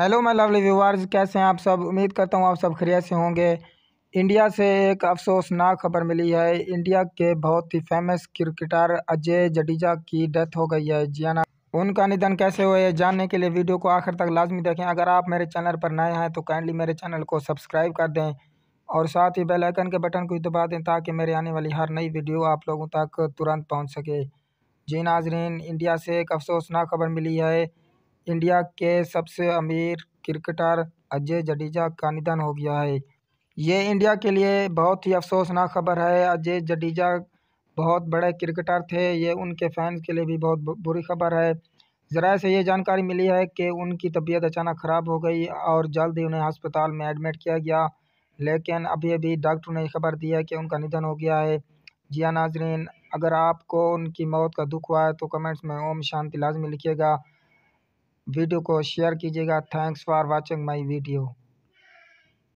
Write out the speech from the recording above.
hello मैं lovely viewers कैसे हैं आप सब उम्मीद करता हूं आप सब खैरियत से होंगे इंडिया से एक अफसोसनाक खबर मिली है इंडिया के बहुत ही फेमस क्रिकेटर अजय जडेजा की डेथ हो गई है जी ना उनका निधन कैसे हुआ है जानने के लिए वीडियो को आखिर तक लाजमी देखें अगर आप मेरे चैनल पर नए हैं तो काइंडली मेरे चैनल को सब्सक्राइब कर दें और साथ ही बेल आइकन के बटन को दबा दें ताकि मेरे आने वाली हर नई वीडियो आप लोगों तक तुरंत पहुँच सके जी नाजरीन इंडिया से एक अफसोसनाक खबर मिली है इंडिया के सबसे अमीर क्रिकेटर अजय जडेजा का निधन हो गया है ये इंडिया के लिए बहुत ही अफसोसनाक खबर है अजय जडेजा बहुत बड़े क्रिकेटर थे ये उनके फैंस के लिए भी बहुत बुरी खबर है ज़रा से ये जानकारी मिली है कि उनकी तबीयत अचानक ख़राब हो गई और जल्द ही उन्हें अस्पताल में एडमिट किया गया लेकिन अभी अभी डॉक्टर ने खबर दी है कि उनका निधन हो गया है जिया नाजरीन अगर आपको उनकी मौत का दुख हुआ है तो कमेंट्स में ओम शांति लाजमी लिखिएगा वीडियो को शेयर कीजिएगा thanks for watching my video